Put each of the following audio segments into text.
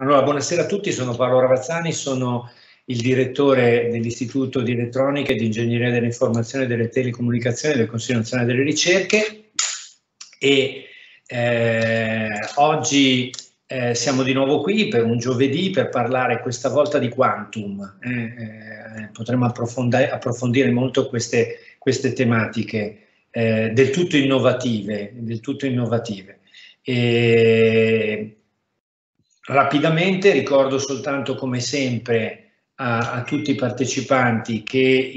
Allora, buonasera a tutti, sono Paolo Ravazzani, sono il direttore dell'Istituto di Elettronica e di Ingegneria dell'Informazione e delle Telecomunicazioni del Consiglio Nazionale delle Ricerche e eh, oggi eh, siamo di nuovo qui per un giovedì per parlare questa volta di quantum. Eh, eh potremo approfondire molto queste, queste tematiche eh, del tutto innovative, del tutto innovative. E, Rapidamente ricordo soltanto come sempre a, a tutti i partecipanti che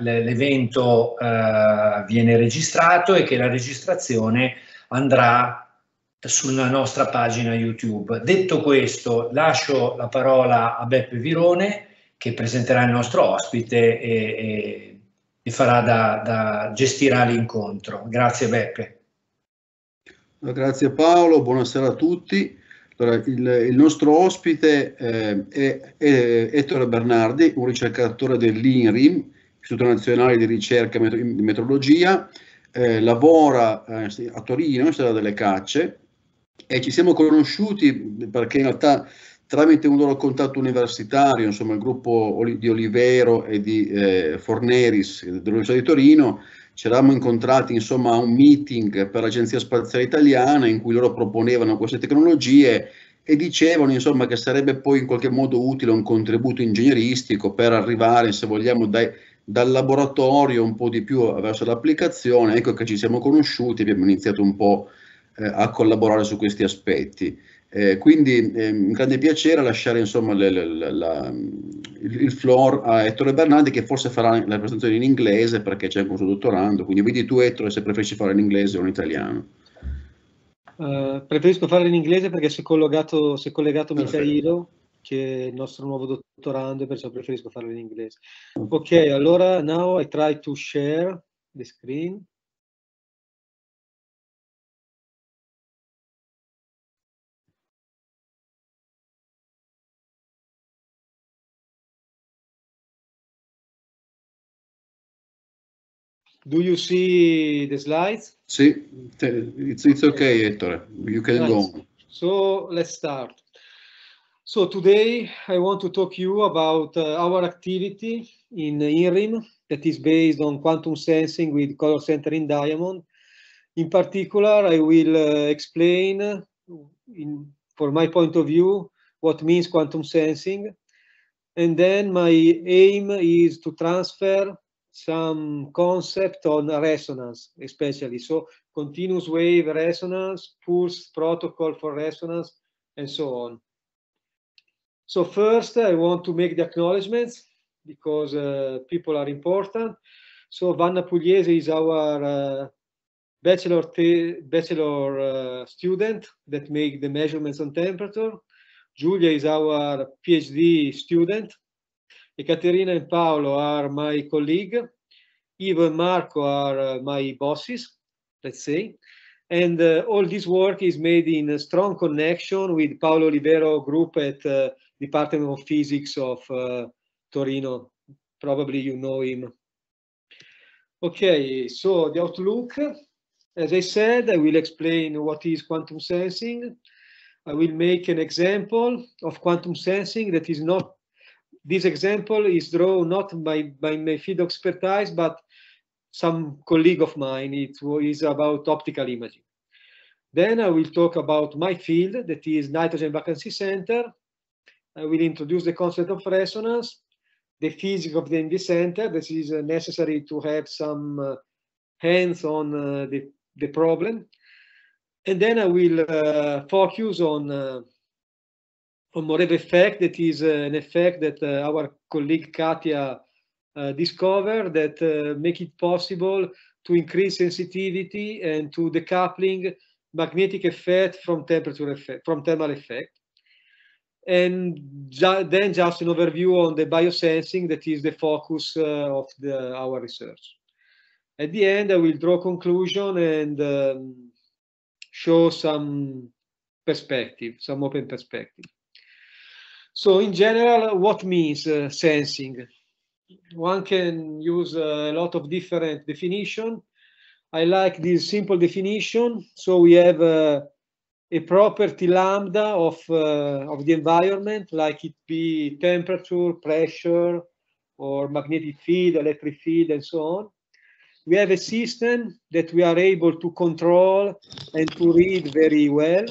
l'evento eh, viene registrato e che la registrazione andrà sulla nostra pagina YouTube. Detto questo, lascio la parola a Beppe Virone che presenterà il nostro ospite e, e, e farà da, da gestirà l'incontro. Grazie Beppe. Grazie Paolo, buonasera a tutti. Allora, il, il, nostro ospite eh, è, è, Ettore Bernardi, un ricercatore dell'INRIM, Istituto Nazionale di Ricerca in Metrologia, eh, lavora eh, a Torino, in strada delle cacce, e ci siamo conosciuti perché in realtà tramite un loro contatto universitario, insomma il gruppo di Olivero e di eh, Forneris dell'Università di Torino, ci eravamo incontrati insomma a un meeting per l'Agenzia Spaziale Italiana in cui loro proponevano queste tecnologie e dicevano insomma che sarebbe poi in qualche modo utile un contributo ingegneristico per arrivare se vogliamo dai, dal laboratorio un po' di più verso l'applicazione, ecco che ci siamo conosciuti, abbiamo iniziato un po' eh, a collaborare su questi aspetti. Eh, quindi è eh, un grande piacere lasciare insomma, le, le, la, il, il, floor a Ettore Bernardi che forse farà la presentazione in inglese perché c'è anche un suo dottorando, quindi vedi tu Ettore se preferisci fare in inglese o in italiano. Uh, preferisco fare in inglese perché si è collegato, si è collegato Michailo che è il nostro nuovo dottorando perciò preferisco farlo in inglese. Ok, allora now I try to share the screen. Do you see the slides? See, it's, it's okay, Ettore. You can nice. go So let's start. So today I want to talk to you about uh, our activity in INRIM that is based on quantum sensing with color centering diamond. In particular, I will uh, explain in, for my point of view what means quantum sensing. And then my aim is to transfer some concept on resonance, especially. So continuous wave resonance, Pulse protocol for resonance, and so on. So first, I want to make the acknowledgements because uh, people are important. So Vanna Pugliese is our uh, bachelor bachelor uh, student that make the measurements on temperature. Julia is our PhD student Ekaterina and Paolo are my colleague. Ivo and Marco are uh, my bosses, let's say. And uh, all this work is made in a strong connection with Paolo Olivero group at uh, Department of Physics of uh, Torino. Probably you know him. Okay, so the outlook. As I said, I will explain what is quantum sensing. I will make an example of quantum sensing that is not this example is drawn not by, by my field expertise, but some colleague of mine. It is about optical imaging. Then I will talk about my field, that is nitrogen vacancy center. I will introduce the concept of resonance, the physics of the NV center. This is uh, necessary to have some uh, hands on uh, the, the problem. And then I will uh, focus on uh, Omorev effect, that is uh, an effect that uh, our colleague Katia uh, discovered that make it possible to increase sensitivity and to decoupling magnetic effect from temperature effect, from thermal effect. And ju then just an overview on the biosensing that is the focus uh, of the, our research. At the end, I will draw conclusion and um, show some perspective, some open perspective. So in general, what means uh, sensing? One can use a lot of different definition. I like this simple definition. So we have uh, a property lambda of, uh, of the environment, like it be temperature, pressure, or magnetic field, electric field, and so on. We have a system that we are able to control and to read very well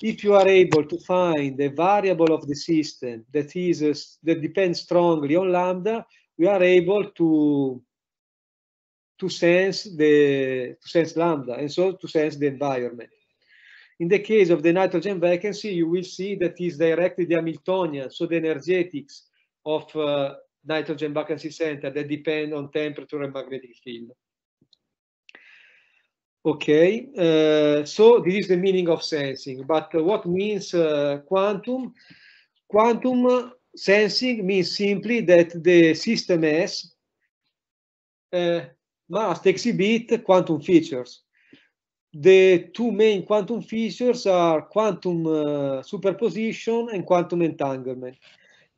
if you are able to find a variable of the system that is uh, that depends strongly on lambda, we are able to to sense the to sense lambda and so to sense the environment. In the case of the nitrogen vacancy, you will see that is directly the Hamiltonian, so the energetics of uh, nitrogen vacancy center that depend on temperature and magnetic field. Okay, uh, so this is the meaning of sensing. But uh, what means uh, quantum? Quantum sensing means simply that the system S uh, must exhibit quantum features. The two main quantum features are quantum uh, superposition and quantum entanglement.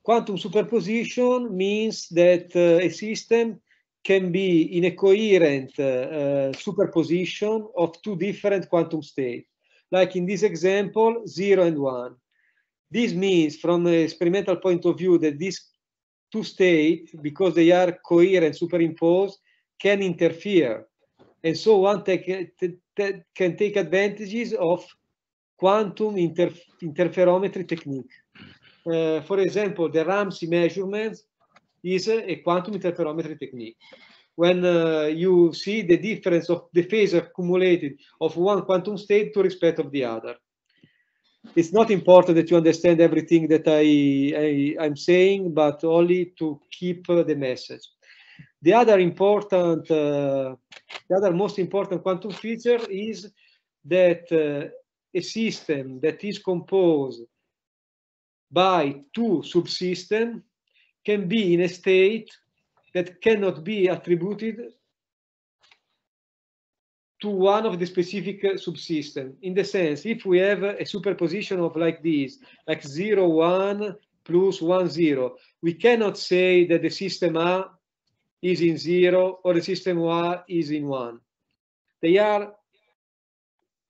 Quantum superposition means that uh, a system can be in a coherent uh, uh, superposition of two different quantum states, like in this example, zero and one. This means, from an experimental point of view, that these two states, because they are coherent, superimposed, can interfere. And so one take, uh, can take advantages of quantum interf interferometry technique. Uh, for example, the Ramsey measurements is eh, a quantum interferometry technique. When uh, you see the difference of the phase accumulated of one quantum state to respect of the other. It's not important that you understand everything that I, I, am saying, but only to keep uh, the message. The other important, uh, the other most important quantum feature is that a system that is composed by two subsystems can be in a state that cannot be attributed to one of the specific uh, subsystem. In the sense, if we have a superposition of like this, like 0, 1, plus 1, 0, we cannot say that the system A is in 0 or the system A is in 1. They are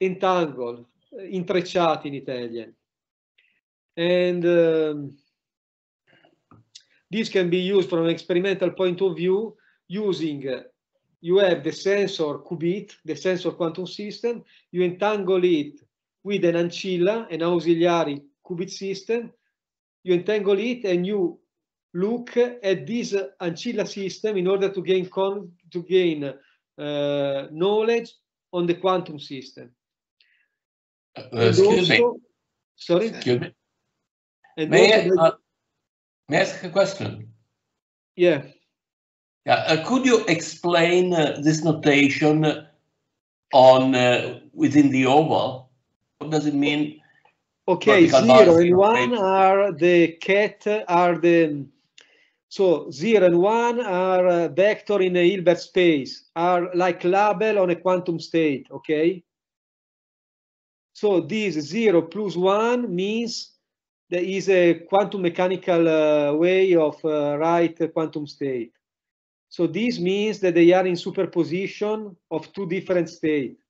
entangled, uh, intrecciati in Italian. And um, this can be used from an experimental point of view using uh, you have the sensor qubit, the sensor quantum system, you entangle it with an ancilla, an auxiliary qubit system, you entangle it and you look at this ancilla system in order to gain to gain uh, knowledge on the quantum system. Uh, excuse also, me. Sorry. Excuse me. And May I, uh, May I ask a question? Yeah. Uh, could you explain uh, this notation uh, on uh, within the oval? What does it mean? Okay, zero and one are the cat are the so zero and one are a uh, vector in a Hilbert space are like label on a quantum state. Okay. So this zero plus one means there is a quantum mechanical uh, way of uh, a quantum state. So this means that they are in superposition of two different states.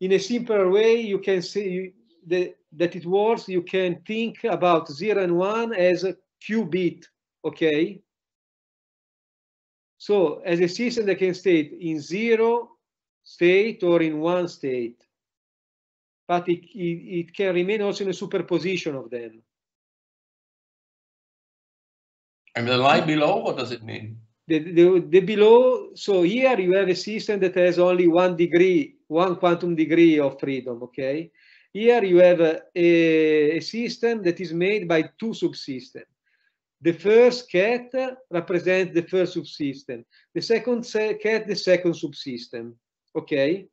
In a simpler way, you can say that, that it works, you can think about zero and one as a qubit, okay? So as a system that can state in zero state or in one state but it, it, it, can remain also in a superposition of them. And the line below, what does it mean? The, the, the below, so here you have a system that has only one degree, one quantum degree of freedom, okay? Here you have a, a, a system that is made by two subsystems. The first cat represents the first subsystem, the second cat, the second subsystem, okay?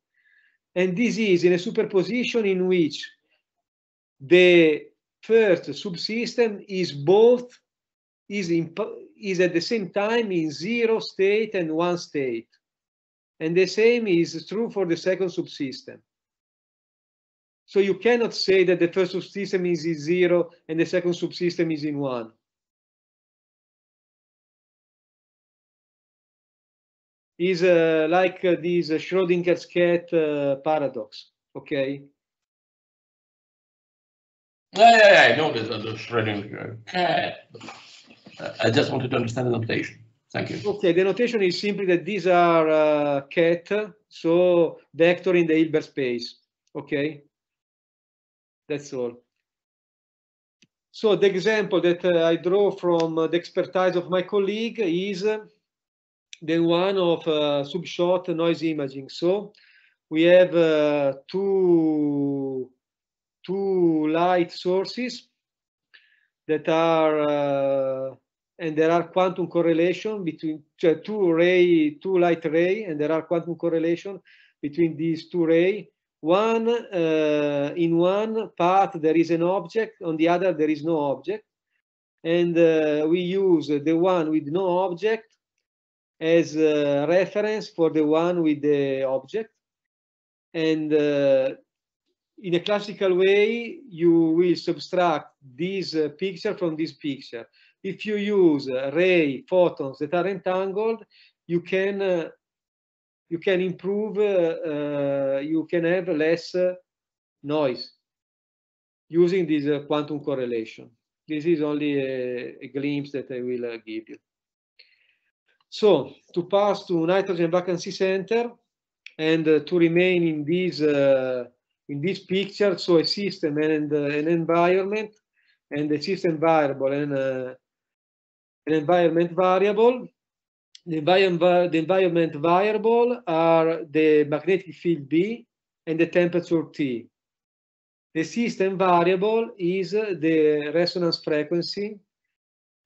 And this is in a superposition in which the first subsystem is both is, in, is at the same time in zero state and one state. And the same is true for the second subsystem. So you cannot say that the first subsystem is in zero and the second subsystem is in one. is uh, like uh, this uh, Schrodinger's cat uh, paradox. Okay. Yeah, yeah, yeah. I know this uh, Schrodinger's cat. I just wanted to understand the notation. Thank you. Okay, the notation is simply that these are cat, so vector in the Hilbert space. Okay. That's all. So the example that I draw from the expertise of my colleague is then one of uh, subshot noise imaging. So we have uh, two, two light sources that are, uh, and there are quantum correlation between uh, two ray, two light ray, and there are quantum correlation between these two ray. One, uh, in one part there is an object, on the other there is no object. And uh, we use the one with no object as a reference for the one with the object. And uh, in a classical way, you will subtract this uh, picture from this picture. If you use uh, ray photons that are entangled, you can uh, you can improve, uh, uh, you can have less noise using this quantum correlation. This is only a, a glimpse that I will give you. So to pass to nitrogen vacancy center and uh, to remain in this uh, in this picture, so a system and uh, an environment, and a system variable and uh, an environment variable. The, envi the environment variable are the magnetic field B and the temperature T. The system variable is uh, the resonance frequency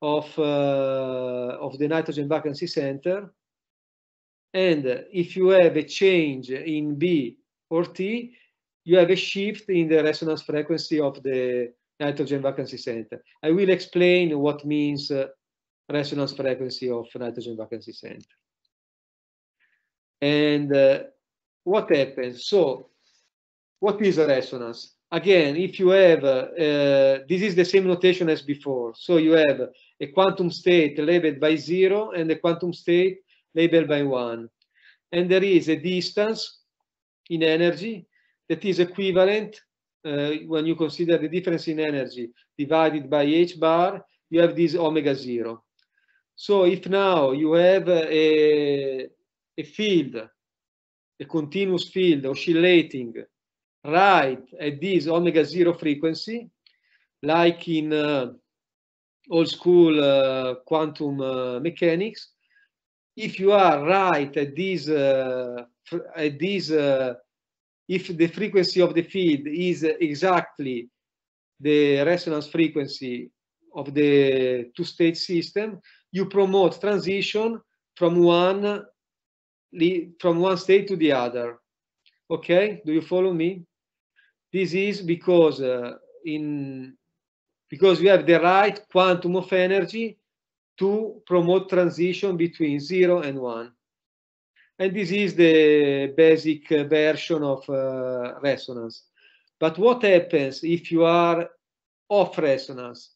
of, uh, of the nitrogen vacancy center. And if you have a change in B or T, you have a shift in the resonance frequency of the nitrogen vacancy center. I will explain what means uh, resonance frequency of nitrogen vacancy center. And uh, what happens? So what is a resonance? again, if you have, uh, this is the same notation as before. So you have a quantum state labeled by zero and a quantum state labeled by one. And there is a distance in energy that is equivalent uh, when you consider the difference in energy divided by h bar, you have this omega zero. So if now you have a, a field, a continuous field oscillating right at this omega zero frequency, like in uh, old school uh, quantum uh, mechanics, if you are right at this, uh, at this uh, if the frequency of the field is exactly the resonance frequency of the two-state system, you promote transition from one from one state to the other. Okay, do you follow me? This is because uh, in because we have the right quantum of energy to promote transition between zero and one. And this is the basic uh, version of uh, resonance. But what happens if you are off resonance?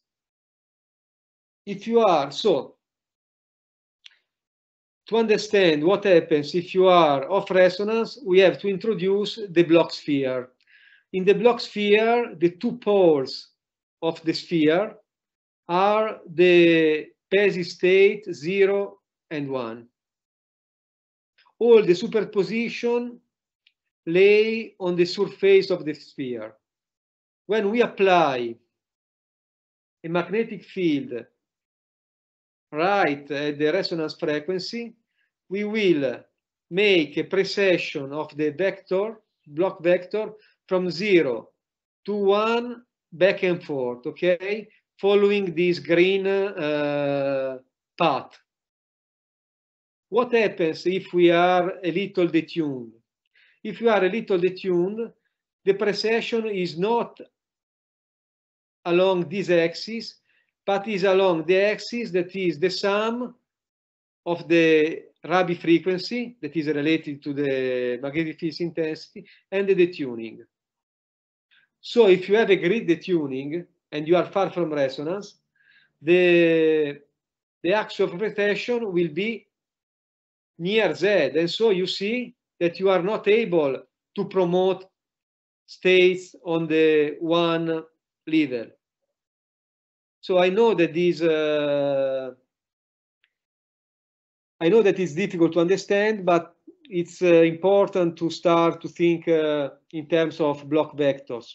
If you are, so to understand what happens if you are off resonance, we have to introduce the block sphere. In the block sphere, the two poles of the sphere are the Pesi state 0 and 1. All the superposition lay on the surface of the sphere. When we apply a magnetic field right at the resonance frequency, we will make a precession of the vector, block vector, from zero to one back and forth, okay? Following this green uh, path. What happens if we are a little detuned? If you are a little detuned, the precession is not along this axis, but is along the axis that is the sum of the Rabi frequency that is related to the magnetic field intensity and the detuning. So if you have a grid detuning and you are far from resonance, the, the axis of rotation will be near Z. And so you see that you are not able to promote states on the one level. So I know that these, uh, I know that it's difficult to understand, but it's uh, important to start to think uh, in terms of block vectors.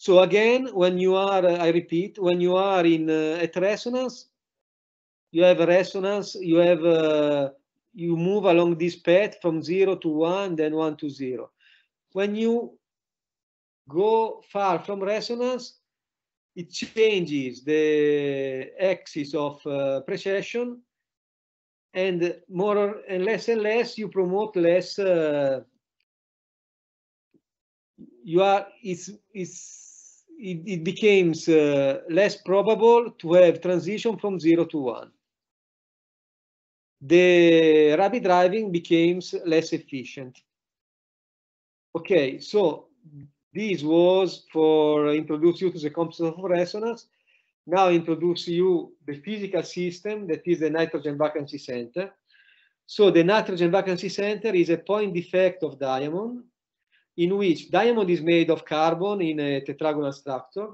So again, when you are, uh, I repeat, when you are in uh, at resonance, you have resonance, you have uh, you move along this path from zero to one, then one to zero. When you go far from resonance, it changes the axis of uh, precession and more and less and less you promote less uh, you are it's it's it, it becomes uh, less probable to have transition from zero to one. The rapid driving becomes less efficient. Okay, so this was for introduce you to the concept of resonance. Now introduce you the physical system that is the nitrogen vacancy center. So the nitrogen vacancy center is a point defect of diamond in which diamond is made of carbon in a tetragonal structure.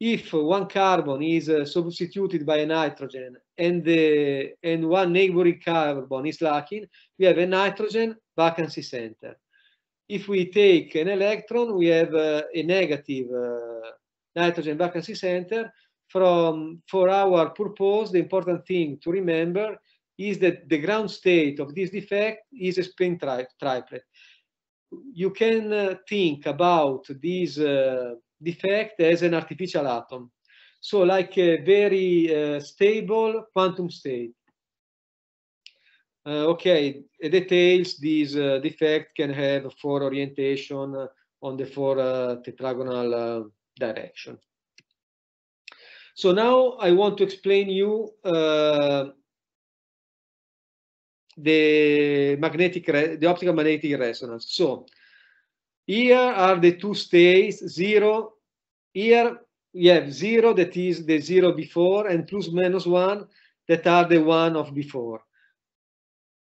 If one carbon is uh, substituted by a nitrogen and, the, and one neighboring carbon is lacking, we have a nitrogen vacancy center. If we take an electron, we have uh, a negative uh, nitrogen vacancy center. From, for our purpose, the important thing to remember is that the ground state of this defect is a spin tri triplet you can uh, think about this uh, defect as an artificial atom. So like a very uh, stable quantum state. Uh, okay, details this uh, defect can have for orientation on the four tetragonal direction. So now I want to explain you the magnetic the optical magnetic resonance. So here are the two states zero. Here we have zero that is the zero before and plus minus one that are the one of before.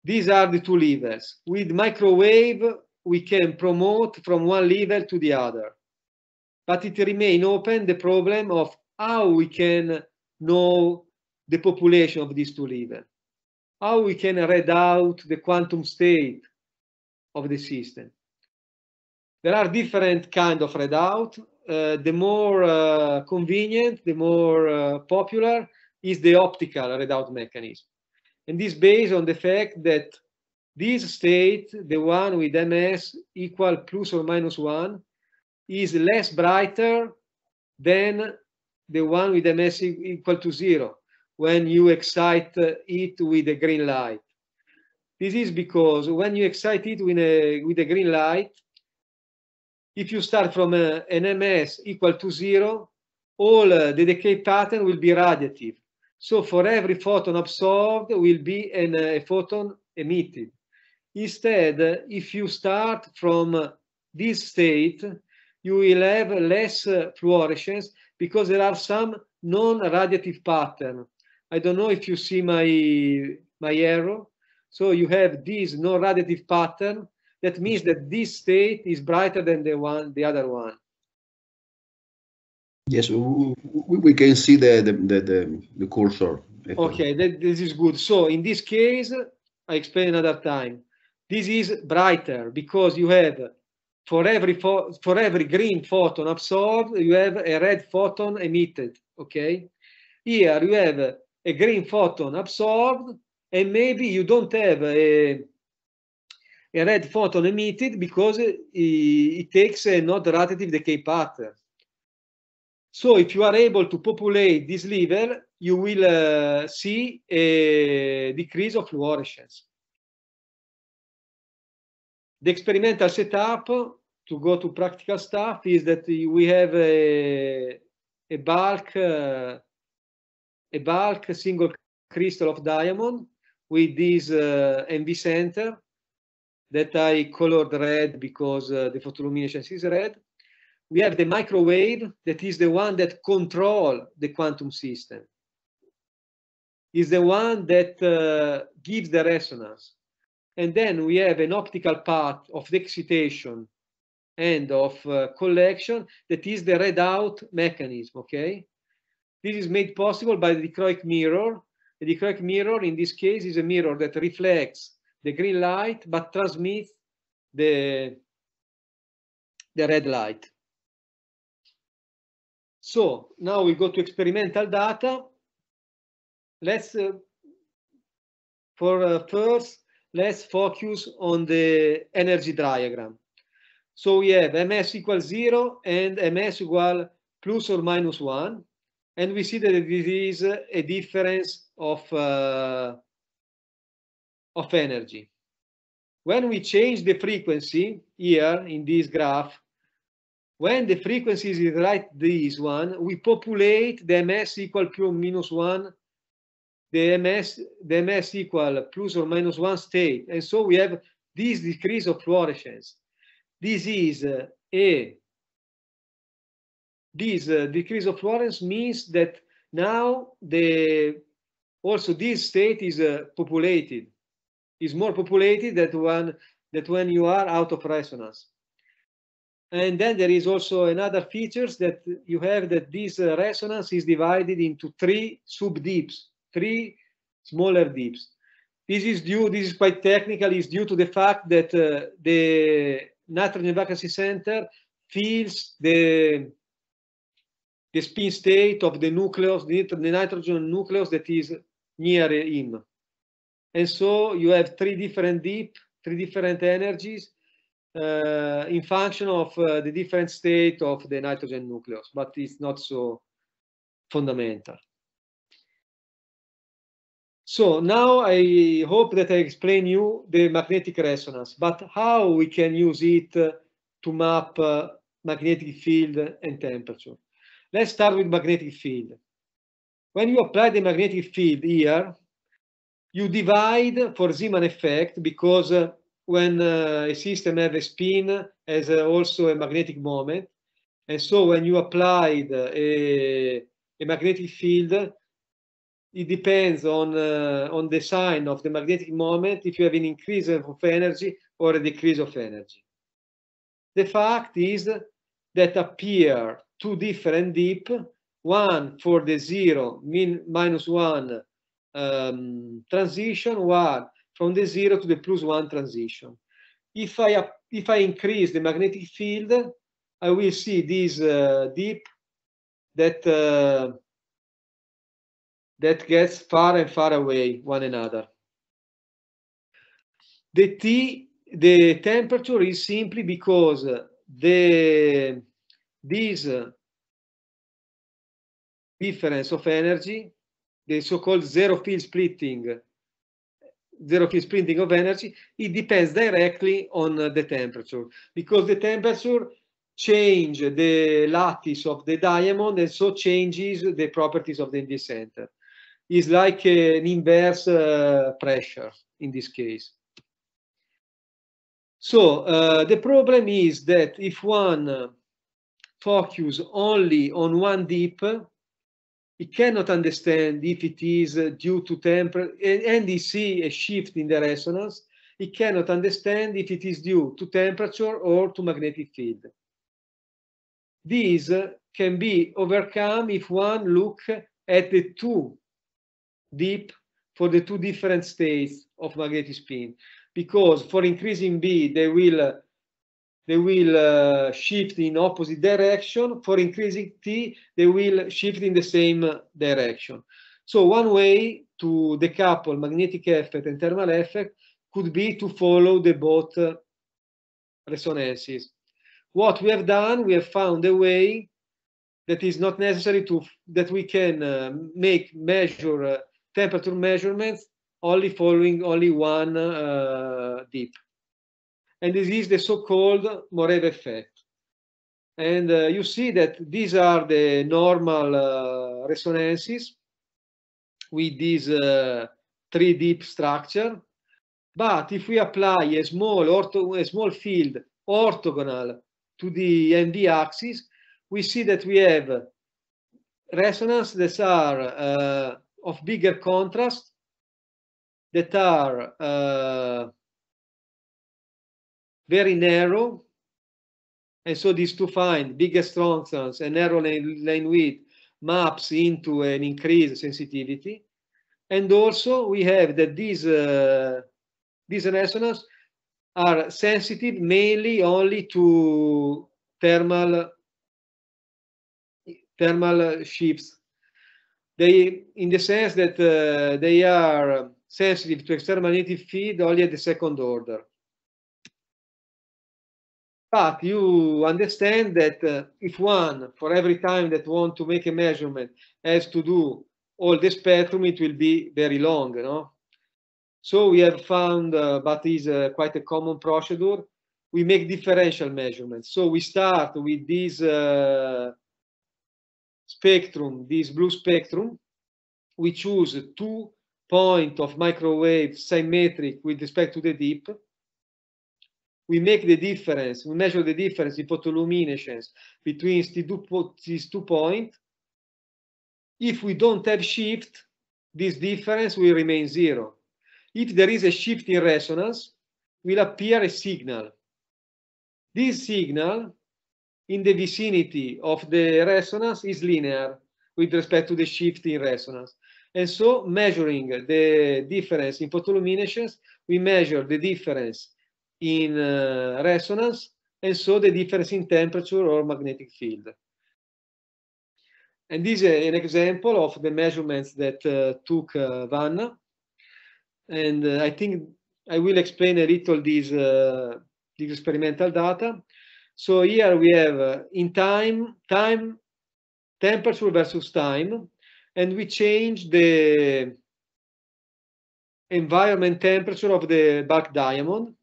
These are the two levels. With microwave, we can promote from one level to the other. But it remains open the problem of how we can know the population of these two levels how we can read out the quantum state of the system. There are different kind of readout. Uh, the more uh, convenient, the more uh, popular is the optical readout mechanism. And this based on the fact that this state, the one with MS equal plus or minus one, is less brighter than the one with MS equal to zero when you excite uh, it with a green light. This is because when you excite it with a, with a green light, if you start from a, uh, an MS equal to zero, all uh, the decay pattern will be radiative. So for every photon absorbed will be an, uh, a photon emitted. Instead, uh, if you start from uh, this state, you will have less fluorescence because there are some non-radiative pattern. I don't know if you see my, my arrow. So you have this no radiative pattern. That means that this state is brighter than the one, the other one. Yes, we, we can see the, the, the, the cursor. Okay, that, this is good. So in this case, I explain another time. This is brighter because you have for every for, for every green photon absorbed, you have a red photon emitted. Okay, here you have a green photon absorbed, and maybe you don't have a, a red photon emitted because it, it takes a not rotative decay pattern. So if you are able to populate this level, you will uh, see a decrease of fluorescence. The experimental setup, to go to practical stuff, is that we have a, a bulk uh, a bulk single crystal of diamond with this uh, center that I colored red because uh, the photoluminescence is red. We have the microwave that is the one that control the quantum system. Is the one that uh, gives the resonance. And then we have an optical part of the excitation and of uh, collection that is the readout mechanism, okay? This is made possible by the dichroic mirror. The dichroic mirror, in this case, is a mirror that reflects the green light but transmits the, the red light. So now we go to experimental data. Let's, uh, for uh, first, let's focus on the energy diagram. So we have ms equals zero and ms equal plus or minus one and we see that this is a difference of uh, of energy. When we change the frequency here in this graph, when the frequency is like this one, we populate the ms equal q minus 1, the ms, the ms equal plus or minus 1 state. And so we have this decrease of fluorescence. This is a this uh, decrease of Florence means that now the also this state is uh, populated, is more populated than when, that when you are out of resonance. And then there is also another features that you have that this uh, resonance is divided into three sub-deeps, three smaller deeps. This is due, this is quite technical, is due to the fact that uh, the natural vacancy center feels the the spin state of the nucleus, the, nitrogen nucleus that is near him. And so you have three different deep, three different energies uh, in function of uh, the different state of the nitrogen nucleus, but it's not so fundamental. So now I hope that I explain you the magnetic resonance, but how we can use it to map uh, magnetic field and temperature. Let's start with magnetic field. When you apply the magnetic field here, you divide for Zeeman effect because uh, when uh, a system has a spin has uh, also a magnetic moment. And so when you applied uh, a, a magnetic field, it depends on uh, on the sign of the magnetic moment if you have an increase of energy or a decrease of energy. The fact is that appear two different deep, one for the zero min minus one um, transition, one from the zero to the plus one transition. If I if I increase the magnetic field, I will see this uh, dip that uh, that gets far and far away one another. The T, the temperature is simply because the this uh, difference of energy, the so-called zero field splitting, zero field splitting of energy, it depends directly on uh, the temperature because the temperature change the lattice of the diamond and so changes the properties of the center. It's like an inverse uh, pressure in this case. So uh, the problem is that if one uh, focus only on one dip, he cannot understand if it is due to temperature, and he see a shift in the resonance, he cannot understand if it is due to temperature or to magnetic field. These can be overcome if one look at the two deep for the two different states of magnetic spin because for increasing B, they will they will uh, shift in opposite direction. For increasing t, they will shift in the same direction. So one way to decouple magnetic effect and thermal effect could be to follow the both uh, resonances. What we have done, we have found a way that is not necessary to that we can uh, make measure uh, temperature measurements only following only one uh, dip and this is the so-called Moreve effect. And uh, you see that these are the normal uh, resonances with this uh, three deep structure. But if we apply a small, ortho a small field orthogonal to the MD axis, we see that we have resonance that are uh, of bigger contrast that are uh, very narrow. And so these two find biggest strongths and narrow lane, lane width maps into an increased sensitivity. And also we have that these, uh, these resonances are sensitive mainly only to thermal, thermal shifts. They, in the sense that uh, they are sensitive to external magnetic field only at the second order. But you understand that uh, if one, for every time that want to make a measurement, has to do all the spectrum, it will be very long, you know? So we have found, uh, but is uh, quite a common procedure, we make differential measurements. So we start with this uh, spectrum, this blue spectrum. We choose two point of microwave symmetric with respect to the deep we make the difference, we measure the difference in photoluminescence between these two points. If we don't have shift, this difference will remain zero. If there is a shift in resonance, will appear a signal. This signal in the vicinity of the resonance is linear with respect to the shift in resonance. And so measuring the difference in photoluminescence, we measure the difference in uh, resonance, and so the difference in temperature or magnetic field. And this is an example of the measurements that uh, took uh, eh, Vanna. And I think I will explain a little these, these experimental data. So here we have in time, time, temperature versus time, and we change the environment temperature of the bulk diamond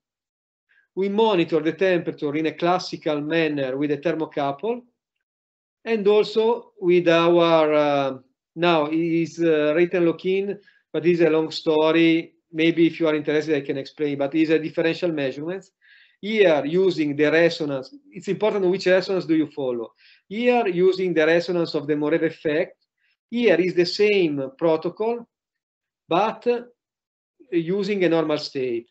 we monitor the temperature in a classical manner with a thermocouple and also with our uh, now is uh, written lock-in but is a long story maybe if you are interested i can explain but is a differential measurement here using the resonance it's important which resonance do you follow here using the resonance of the morev effect here is the same protocol but uh, using a normal state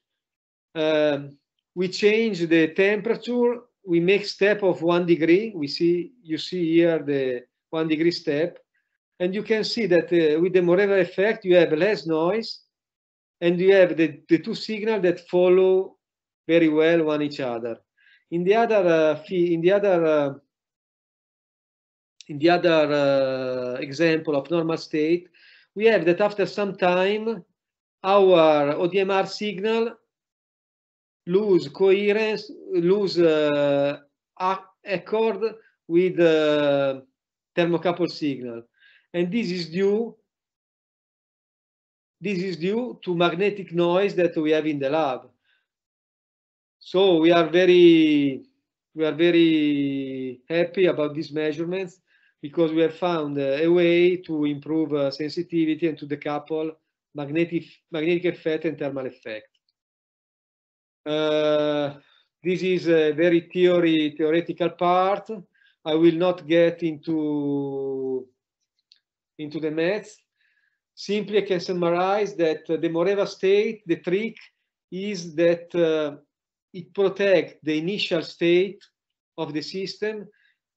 um, we change the temperature we make step of one degree we see you see here the one degree step and you can see that uh, with the moreva effect you have less noise and you have the, the two signal that follow very well one each other in the other uh, in the other uh, in the other uh, example of normal state we have that after some time our odmr signal lose coherence, lose uh, accord with the uh, thermocouple signal. And this is due this is due to magnetic noise that we have in the lab. So we are very we are very happy about these measurements because we have found uh, a way to improve uh, sensitivity and to decouple magnetic magnetic effect and thermal effect. Uh, this is a very theory theoretical part. I will not get into into the maths. Simply, I can summarize that uh, the Moreva state, the trick is that uh, it protects the initial state of the system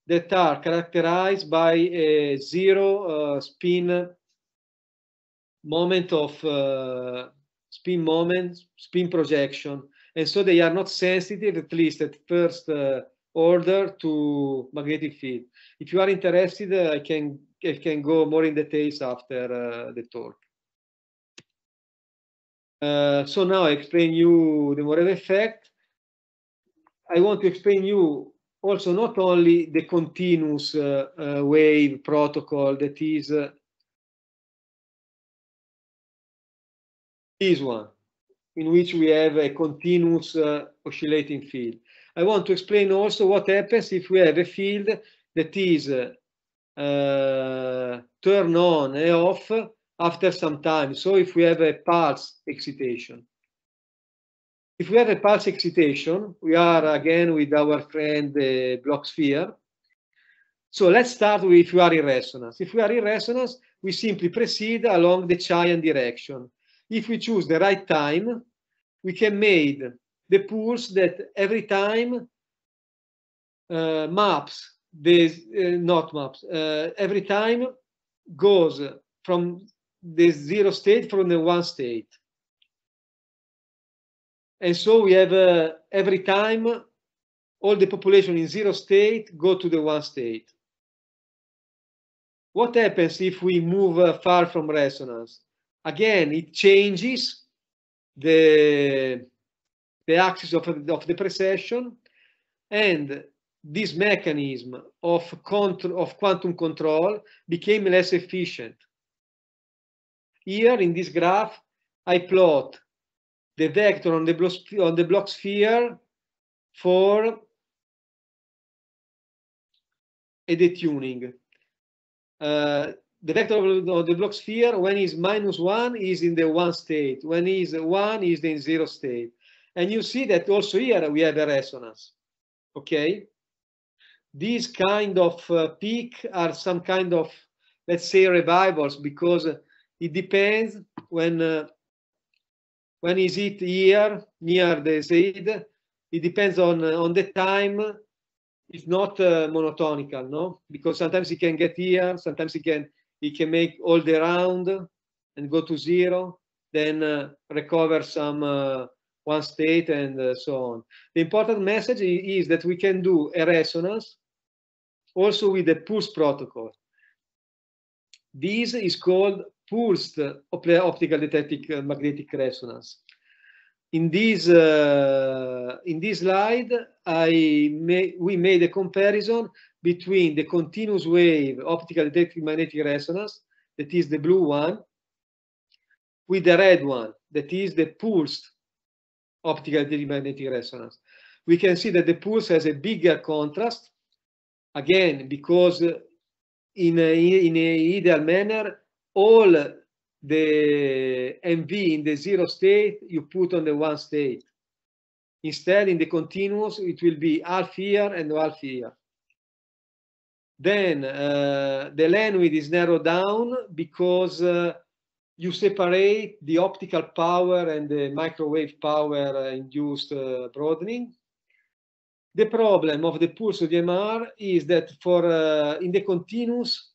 that are characterized by a zero uh, spin moment of uh, spin moment, spin projection and so they are not sensitive, at least at first uh, order, to magnetic field. If you are interested, uh, I can I can go more in details after uh, the talk. Uh, so now I explain you the Morev effect. I want to explain you also not only the continuous uh, wave protocol that is this one in which we have a continuous uh, oscillating field. I want to explain also what happens if we have a field that is uh, turned on and off after some time. So if we have a pulse excitation. If we have a pulse excitation, we are again with our friend the uh, block sphere. So let's start with if we are in resonance. If we are in resonance, we simply proceed along the Chayan direction if we choose the right time, we can make the pools that every time uh, maps, this, uh, not maps, uh, every time goes from the zero state from the one state. And so we have uh, every time all the population in zero state go to the one state. What happens if we move uh, far from resonance? again, it changes the, the axis of, of the precession and this mechanism of, of quantum control became less efficient. Here in this graph, I plot the vector on the block, on the block sphere for a detuning. Uh, the vector of the block sphere when is minus one is in the one state, when is one is in zero state. And you see that also here we have a resonance, okay? These kind of uh, peak are some kind of, let's say revivals because uh, it depends when, uh, when is it here near the Zaid, it depends on, uh, on the time it's not uh, monotonical, no? Because sometimes you can get here, sometimes you can he can make all the round and go to zero, then uh, recover some uh, one state and uh, so on. The important message is that we can do a resonance also with the pulse protocol. This is called pulsed optical uh, magnetic resonance. In this, uh, in this slide, I may, we made a comparison between the continuous wave optical detected magnetic resonance, that is the blue one, with the red one, that is the pulsed optical detected magnetic resonance. We can see that the pulse has a bigger contrast, again, because in a, in a ideal manner, all the MV in the zero state you put on the one state. Instead, in the continuous, it will be half here and half here. Then uh, the land width is narrowed down because uh, you separate the optical power and the microwave power uh, induced uh, broadening. The problem of the pulse of the MR is that for uh, in the continuous,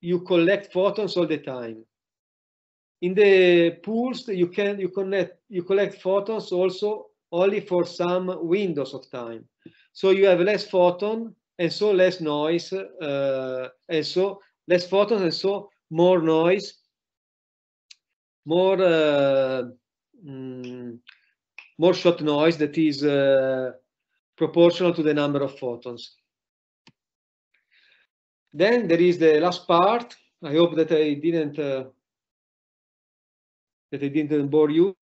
you collect photons all the time in the pulsed you can you connect you collect photons also only for some windows of time so you have less photon and so less noise, uh, and so less photons, and so more noise, more uh, mm, more shot noise that is uh, proportional to the number of photons. Then there is the last part. I hope that I didn't uh, that I didn't bore you.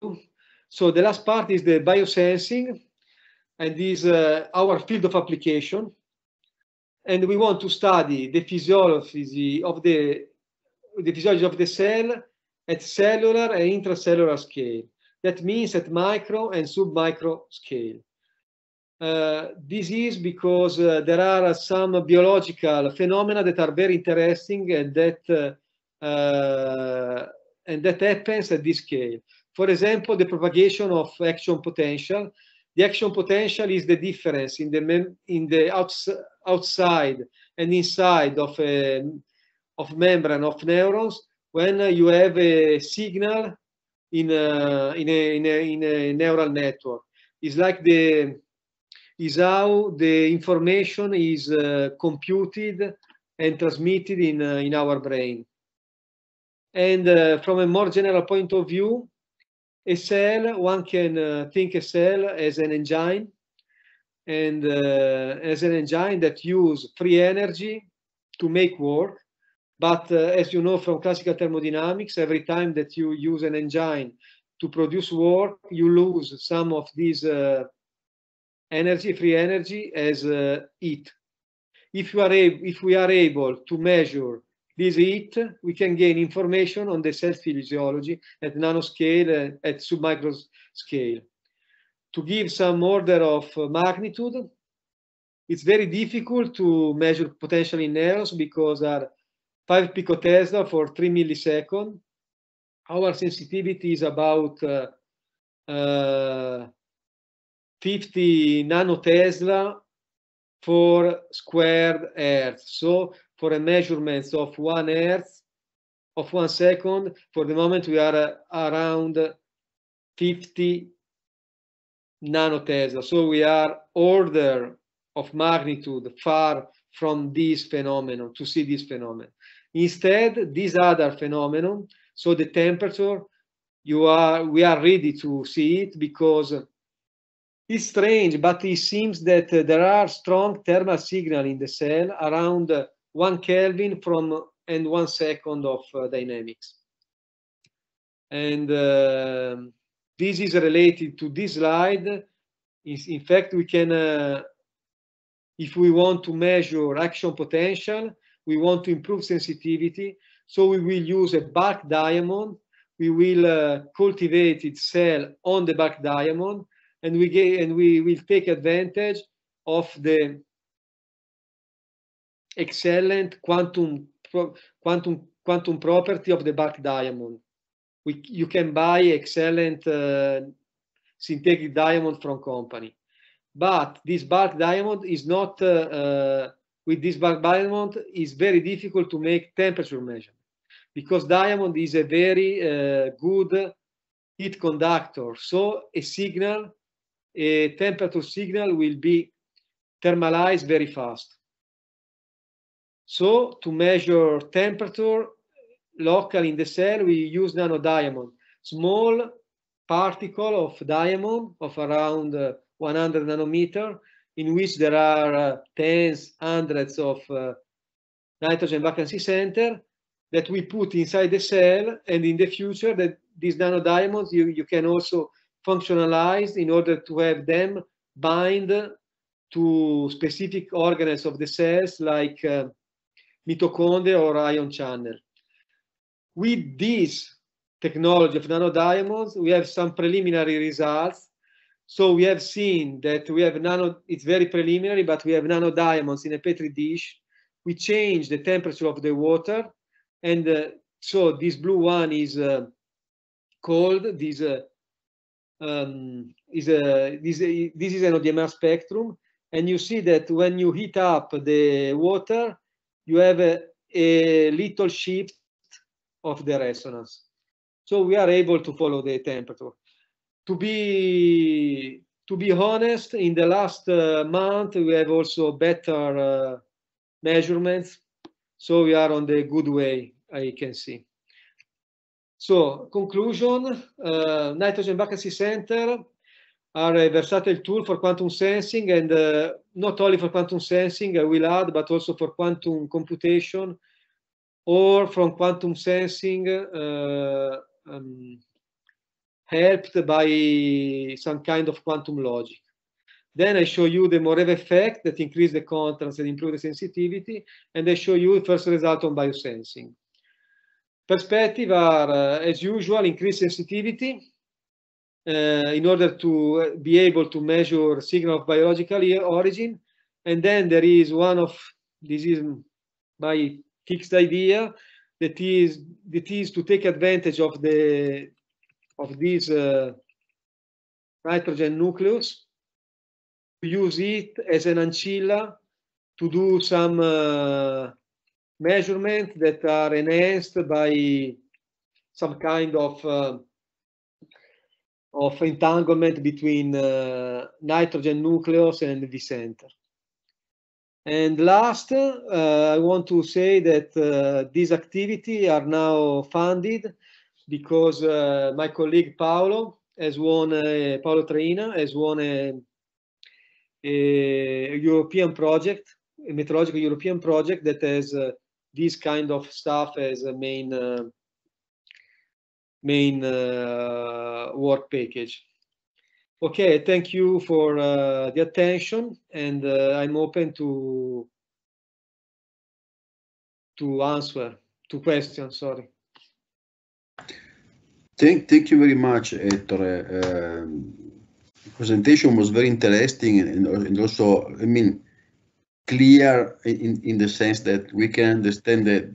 So the last part is the biosensing, and is uh, our field of application and we want to study the physiology of the, the physiology of the cell at cellular and intracellular scale. That means at micro and submicro scale. Uh, this is because uh, there are some biological phenomena that are very interesting and that uh, uh and that happens at this scale. For example, the propagation of action potential the action potential is the difference in the in the outs outside and inside of a um, of membrane of neurons when you have a signal in a, uh, in a, in a, in a neural network. It's like the is how the information is uh, computed and transmitted in, uh, in our brain. And uh, from a more general point of view, a cell, one can uh, think a cell as an engine and uh, as an engine that use free energy to make work. But uh, as you know from classical thermodynamics, every time that you use an engine to produce work, you lose some of this uh, energy, free energy as uh, heat. If, you are if we are able to measure this heat, we can gain information on the cell physiology at nanoscale, uh, at submicro scale. To give some order of magnitude, it's very difficult to measure potential in errors because are 5 picotesla for 3 millisecond. Our sensitivity is about uh, uh, 50 nanotesla for squared earth. So for a measurements of one hertz of one second. For the moment, we are uh, around 50 nanotesla. So we are order of magnitude far from this phenomenon to see this phenomenon. Instead, this other phenomenon, so the temperature, you are we are ready to see it because it's strange, but it seems that there are strong thermal signal in the cell around one Kelvin from and one second of uh, dynamics. And um, this is related to this slide. in fact we can, uh, if we want to measure action potential, we want to improve sensitivity. So we will use a back diamond. We will uh, cultivate its cell on the back diamond and we, get, and we will take advantage of the excellent quantum quantum quantum property of the back diamond. We, you can buy excellent uh, synthetic diamond from company, but this back diamond is not. Uh, uh with this back diamond is very difficult to make temperature measurement because diamond is a very uh, good heat conductor. So a signal, a temperature signal will be thermalized very fast. So to measure temperature locally in the cell, we use nanodiamond, small particle of diamond of around uh, 100 nanometer, in which there are uh, tens, hundreds of uh, nitrogen vacancy center that we put inside the cell. And in the future, that these nanodiamonds, you, you can also functionalize in order to have them bind to specific organelles of the cells like uh, mitochondria or ion channel. With this technology of nanodiamonds, we have some preliminary results. So we have seen that we have nano, it's very preliminary, but we have nanodiamonds in a petri dish. We change the temperature of the water. And uh, so this blue one is uh, cold, this uh, um, is a uh, this this is an ODMR spectrum, and you see that when you heat up the water, you have a, a little shift of the resonance. So we are able to follow the temperature. To be to be honest, in the last uh, month we have also better uh, measurements, so we are on the good way. I can see. So conclusion: uh, nitrogen vacancy center are a versatile tool for quantum sensing and uh, not only for quantum sensing, I uh, will add, but also for quantum computation or from quantum sensing uh, um, helped by some kind of quantum logic. Then I show you the more effect that increase the contrast and improve the sensitivity, and I show you first result on biosensing. Perspective are, uh, as usual, increased sensitivity, Eh, in order to eh, be able to measure signal of biological origin. And then there is one of, this is my fixed idea, that is, that is to take advantage of the of this uh, nitrogen nucleus to use it as an ancilla to do some uh, measurement that are enhanced by some kind of uh, of entanglement between uh, nitrogen nucleus and the center. And last, uh, I want to say that uh, these activities are now funded because uh, my colleague Paolo has won, Paolo Traina has won a, a European project, a meteorological European project that has uh, this kind of stuff as a main uh, main uh, work package. Okay, thank you for uh, the attention and uh, I'm open to to answer to questions, sorry. Thank, thank you very much, Ettore. Um, presentation was very interesting and, and also, I mean, clear in, in the sense that we can understand the,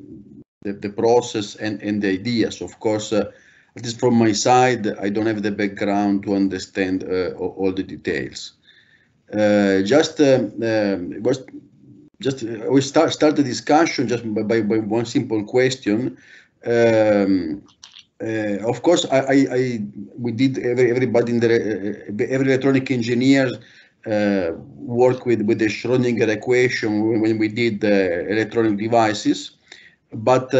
the, the process and, and the ideas. Of course, uh, at least from my side, I don't have the background to understand uh, all the details. Uh, just uh, um, just we start start the discussion just by, by, by one simple question. Um, uh, of course, I, I, I, we did every, everybody in the uh, every electronic engineer uh, work with with the Schrodinger equation when we did the electronic devices, but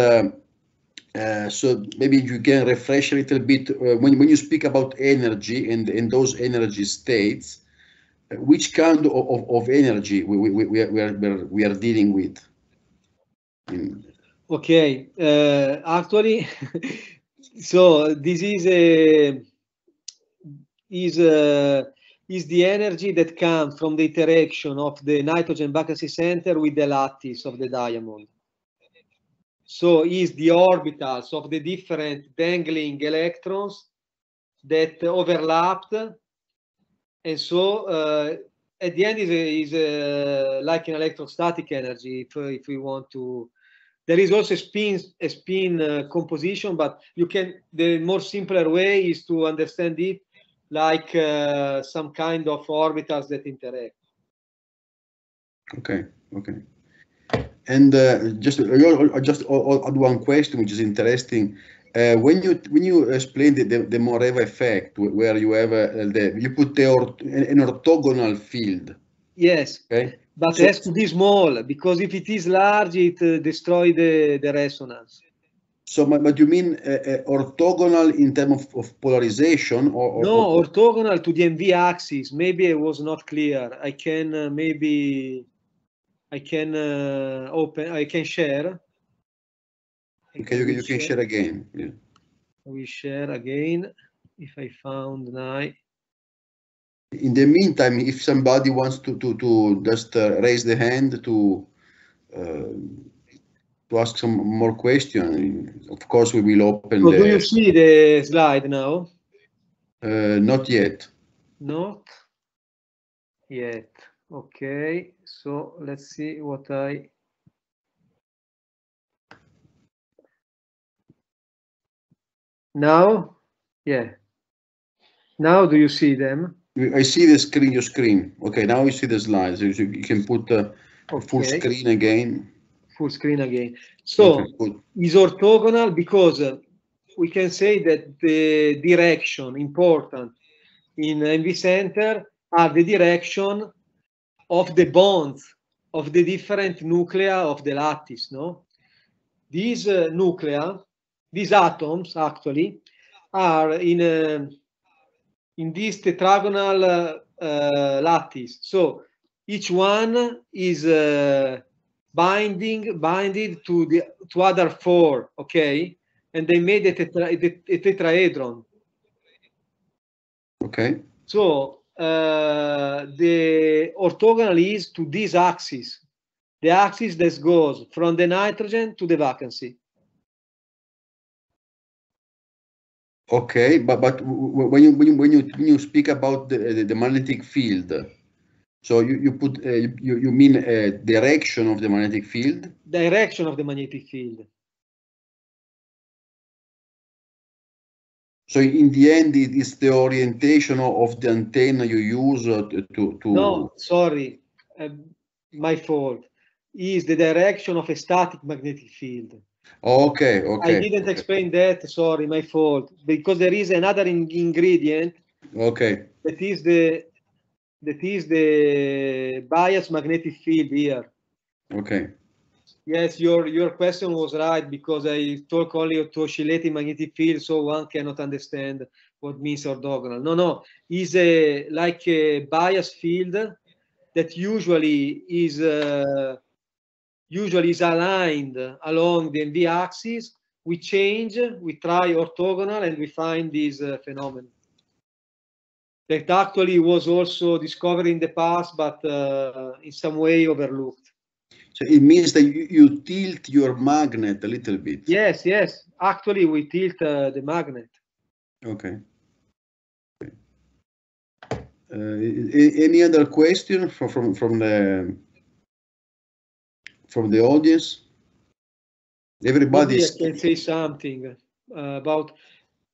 uh, so maybe you can refresh a little bit uh, when, when you speak about energy and, and those energy states, uh, which kind of, of, of, energy we, we, we, are, we, are, we are dealing with? Okay, uh, actually, so this is a, uh, is a, is the energy that comes from the interaction of the nitrogen vacancy center with the lattice of the diamond. So is the orbitals of the different dangling electrons that overlapped. And so uh, at the end is, is like an electrostatic energy if, if we want to. There is also a spin, a spin uh, composition, but you can, the more simpler way is to understand it like uh, some kind of orbitals that interact. Okay, okay. And uh, just uh, uh, just add one question which is interesting. Uh, when you when you explain the, the, the Moreva effect, where you have uh, the you put the or, an orthogonal field. Yes. Okay. But so, it has to be small because if it is large, it uh, destroys the, the resonance. So, but, you mean uh, orthogonal in terms of, of polarization or, or no or, orthogonal to the NV axis? Maybe it was not clear. I can maybe I can uh, open, I can share. okay, you, you can share again. Yeah. We share again if I found now. In the meantime, if somebody wants to to to just uh, raise the hand to uh, to ask some more questions, of course we will open. So the... Do you see the slide now? Uh, not yet. Not yet. Okay, so let's see what I now. Yeah, now do you see them? I see the screen, your screen. Okay, now you see the slides. You, you can put the uh, okay. full screen again. Full screen again. So okay, is orthogonal because uh, we can say that the direction important in MV center are the direction of the bonds of the different nuclei of the lattice, no? These uh, nuclei, these atoms actually, are in a, uh, in this tetragonal uh, uh, lattice. So each one is uh, binding binded to the to other four, okay? And they made a, tetra a tetrahedron. Okay. So uh, the orthogonal is to this axis, the axis that goes from the nitrogen to the vacancy. Okay, but but when you when you when you, when you speak about the, the, the magnetic field, so you you put uh, you you mean uh, direction of the magnetic field? Direction of the magnetic field. So in the end, it is the orientation of the antenna you use uh, to. to... No, sorry, um, my fault. Is the direction of a static magnetic field. Okay, okay. I didn't okay. explain that. Sorry, my fault. Because there is another in ingredient. Okay. That is the that is the bias magnetic field here. Okay. Yes, your your question was right because I talk only to oscillating magnetic field, so one cannot understand what means orthogonal. No, no, is a like a bias field that usually is uh, usually is aligned along the NV axis. We change, we try orthogonal, and we find this uh, phenomenon. That actually was also discovered in the past, but uh, in some way overlooked. So it means that you, you tilt your magnet a little bit. Yes, yes. Actually, we tilt uh, the magnet. Okay. okay. Uh, any other question from, from from the from the audience? Everybody can say something uh, about.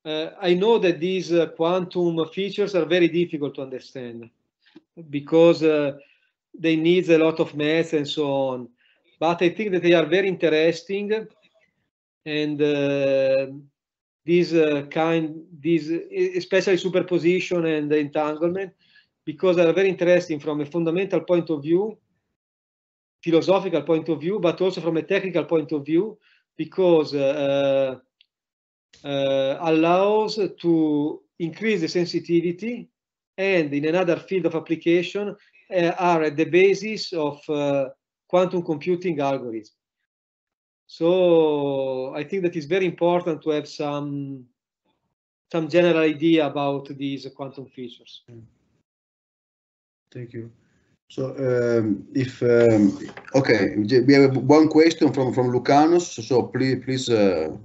I know that these uh, quantum features are very difficult to understand because uh, they need a lot of math and so on. But I think that they are very interesting, and uh, these uh, kind, these especially superposition and entanglement, because they are very interesting from a fundamental point of view, philosophical point of view, but also from a technical point of view, because uh, uh, uh allows to increase the sensitivity and in another field of application uh, are at the basis of uh, quantum computing algorithms. So I think that it's very important to have some some general idea about these quantum features. Thank you. So um, if um, okay, we have one question from from Lucanus. So please, please, uh,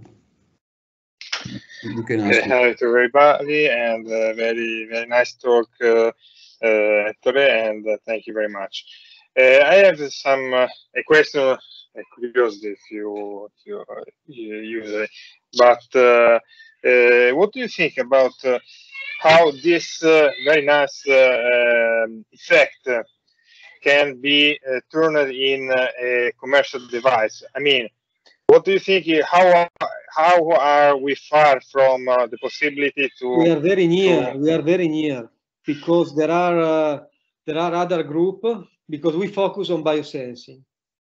you can ask. hello to everybody, and uh, very very nice talk. Uh, Ettore, uh, and uh, thank you very much. Uh, I have some a question, a curiosity, if you, if you, you use it, but what do you think about how this very nice um, effect can be turned in a commercial device? I mean, what do you think how how are we far from uh, the possibility to we are very near to... we are very near because there are uh, there are other group because we focus on biosensing.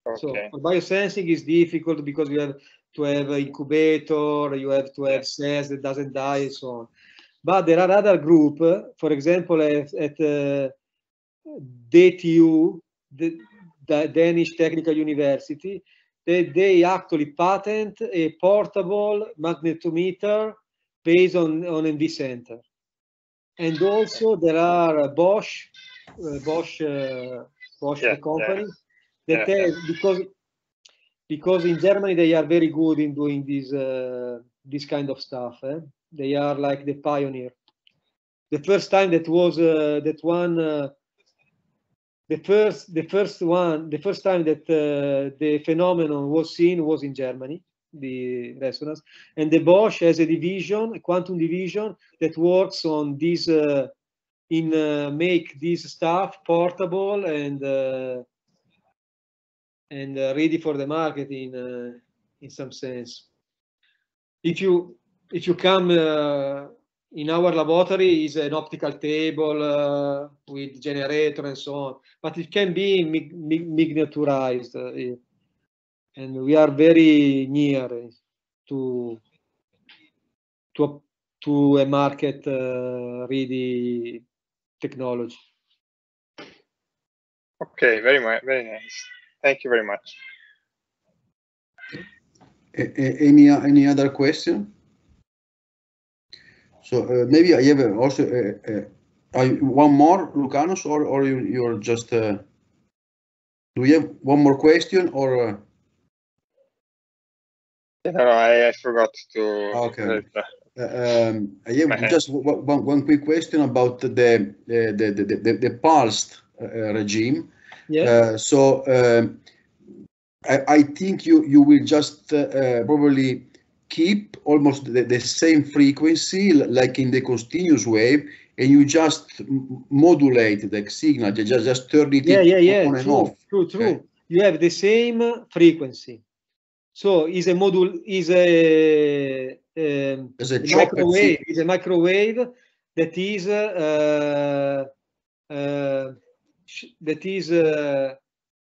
Okay. So biosensing is difficult because you have to have an incubator, you have to have cells that doesn't die, and so on. But there are other group, for example, at, at uh, DTU, the, the, Danish Technical University, they, they actually patent a portable magnetometer based on, on NV center and also there are uh, Bosch, uh, Bosch, uh, Bosch yeah, company yeah. that yeah, has, because because in Germany they are very good in doing this this kind of stuff. Eh? They are like the pioneer. The first time that was that one the first the first one the first time that uh, the phenomenon was seen was in Germany the resonance. And the Bosch has a division, a quantum division, that works on this, uh, in uh, make this stuff portable and uh, and uh, ready for the market in uh, in some sense. If you if you come uh, in our laboratory is an optical table with generator and so on, but it can be miniaturized and we are very near to to a, to a market uh, ready technology. Okay, very much, very nice. Thank you very much. Any any other question? So uh, maybe I have uh, also a uh, uh, one more, Lucanos, or or you, you're just. do you have one more question or? No, no, I, I forgot to. Okay. Uh, um, uh, yeah, just one, one quick question about the the the the, the, the pulsed uh, regime. Yeah. Uh, so um, I, I, think you you will just uh, uh probably keep almost the, the same frequency like in the continuous wave and you just modulate the signal just just turn it yeah, yeah, yeah. on true, and off true true okay. you have the same frequency so is a module is a, um, a, a microwave is a microwave that is uh, uh, that is uh,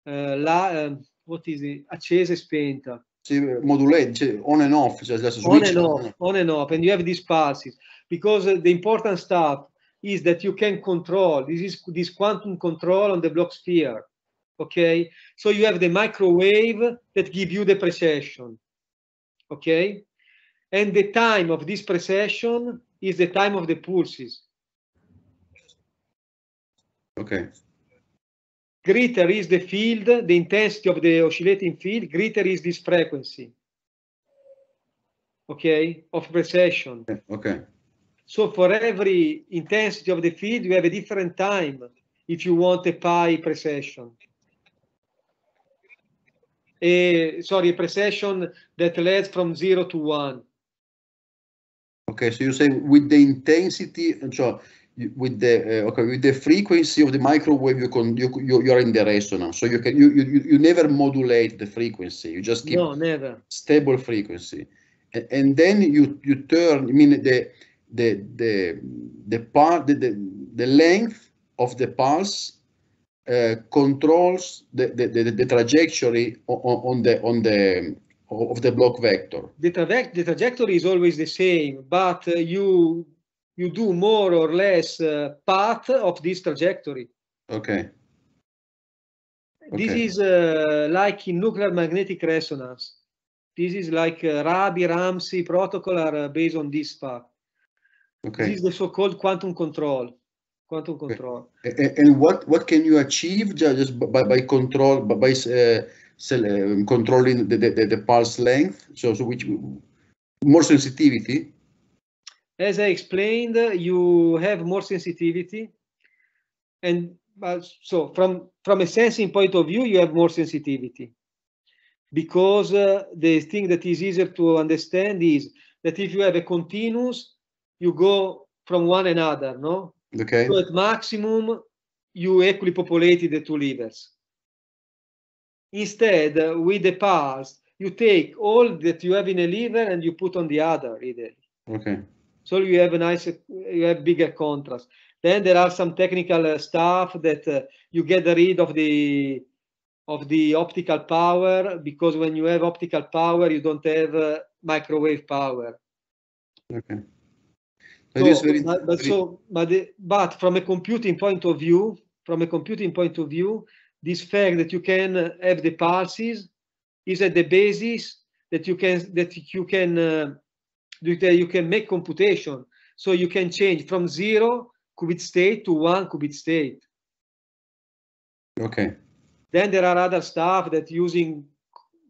uh la, um, what is it accesa e spenta. Sì, modulate on and off, on and off, on and off, and you have these pulses because the important stuff is that you can control. This is this quantum control on the block sphere okay? So you have the microwave that give you the precession, okay? And the time of this precession is the time of the pulses. Okay. Greater is the field, the intensity of the oscillating field, greater is this frequency, okay, of precession. Okay. So for every intensity of the field, you have a different time if you want a pi precession a eh, sorry a precession that leads from zero to one. Okay, so you say with the intensity, so with the uh, okay with the frequency of the microwave, you can you you, you are in the resonance, so you can you, you you never modulate the frequency. You just keep no never stable frequency, and, then you you turn. I mean the the the the part the, the the length of the pulse uh, controls the, the, the, the trajectory on, on, the on the of the block vector. The, tra the trajectory is always the same, but uh, you you do more or less uh, part of this trajectory. Okay. This okay. is uh, like in nuclear magnetic resonance. This is like uh, Rabi Ramsey protocol are uh, based on this part. Okay. This is the so-called quantum control quantum control. And eh, eh, eh, what what can you achieve just by, by control by, by uh, controlling the, the, the pulse length? So, so which more sensitivity? As I explained, you have more sensitivity, and uh, so from from a sensing point of view, you have more sensitivity because uh, the thing that is easier to understand is that if you have a continuous, you go from one another, no? Okay. So at maximum, you equally populate the two livers. Instead, uh, with the pulse, you take all that you have in a liver and you put on the other ideally. Okay. So you have a nice, you have bigger contrast. Then there are some technical uh, stuff that uh, you get rid of the of the optical power because when you have optical power, you don't have uh, microwave power. Okay so, very, but, but very... so but, the, but from a computing point of view from a computing point of view this fact that you can have the pulses is at the basis that you can that you can uh, that you can make computation so you can change from zero qubit state to one qubit state okay then there are other stuff that using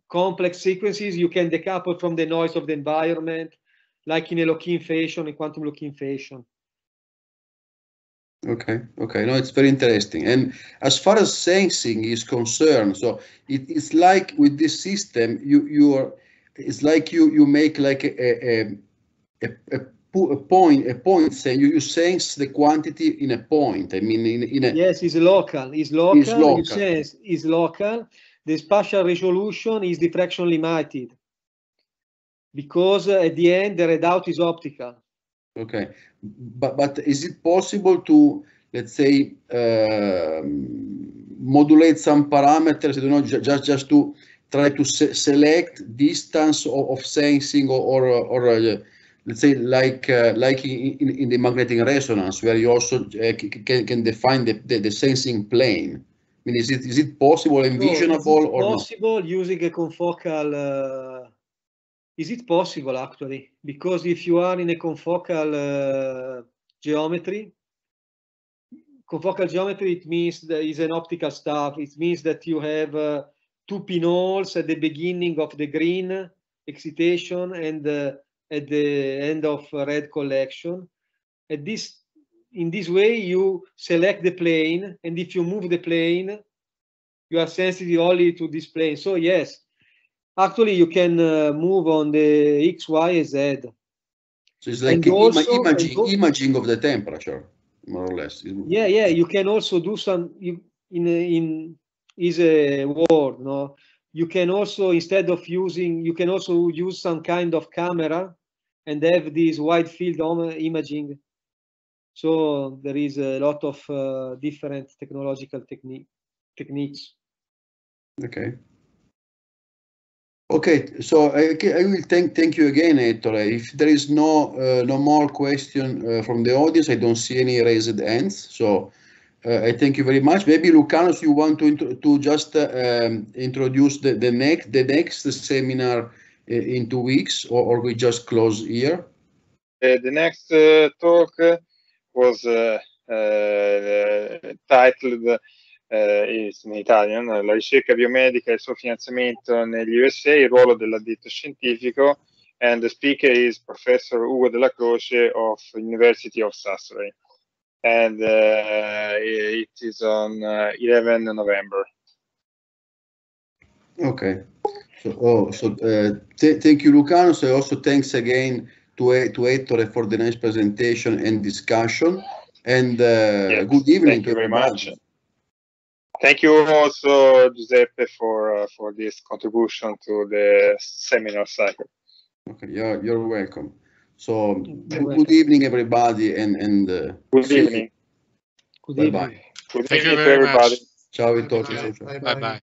complex sequences you can decouple from the noise of the environment like in a lock fashion, in quantum lock fashion. Okay, okay, no, it's very interesting. And as far as sensing is concerned, so it, it's like with this system, you you are, it's like you you make like a a, a, a a point a point saying you, you sense the quantity in a point i mean in, in a yes it's local It's local It's local. Sense, is local the spatial resolution is diffraction limited because at the end the redout is optical. Okay, but but is it possible to let's say uh, modulate some parameters? You know, just just to try to se select distance of, of sensing or or, or uh, let's say like uh, like in, in the magnetic resonance where you also uh, can can define the, the, the sensing plane. I mean, is it is it possible, envisionable, no, or possible not? using a confocal? Uh, is it possible actually? Because if you are in a confocal uh, geometry, confocal geometry, it means that is an optical staff. It means that you have uh, two pinholes at the beginning of the green excitation and uh, at the end of red collection. At this, in this way, you select the plane, and if you move the plane, you are sensitive only to this plane. So yes, actually you can uh, move on the x, y, z. So it's like also, imaging, also, imaging of the temperature, more or less. Yeah, yeah. You can also do some you, in in is a word. No, you can also instead of using you can also use some kind of camera and have this wide field imaging. So there is a lot of uh, different technological techni- techniques. Okay. Okay, so I, I will thank thank you again, Ettore. If there is no uh, no more question uh, from the audience, I don't see any raised hands. So uh, I thank you very much. Maybe Lucanos, you want to to just uh, um, introduce the the next the next seminar uh, in two weeks, or, or we just close here. the next uh, talk was titled eh, in Italia, la ricerca biomedica e il suo finanziamento negli USA, il ruolo dell'addetto scientifico, and the speaker is Professor Ugo della Croce of University of Sassari. And uh, it is on uh, eh, 11 November. Okay. So, oh, so uh, eh, th thank you, Lucano. so also thanks again to, to Ettore for the nice presentation and discussion. And yes. good evening thank to you everybody. very much. Thank you also, Giuseppe, for uh, for this contribution to the seminar cycle. Okay, you're, you're welcome. So you're welcome. good evening, everybody, and and uh, good evening. Good bye evening. Bye. Good Thank evening you very everybody. Much. Ciao, Vittorio. Bye bye. bye. bye.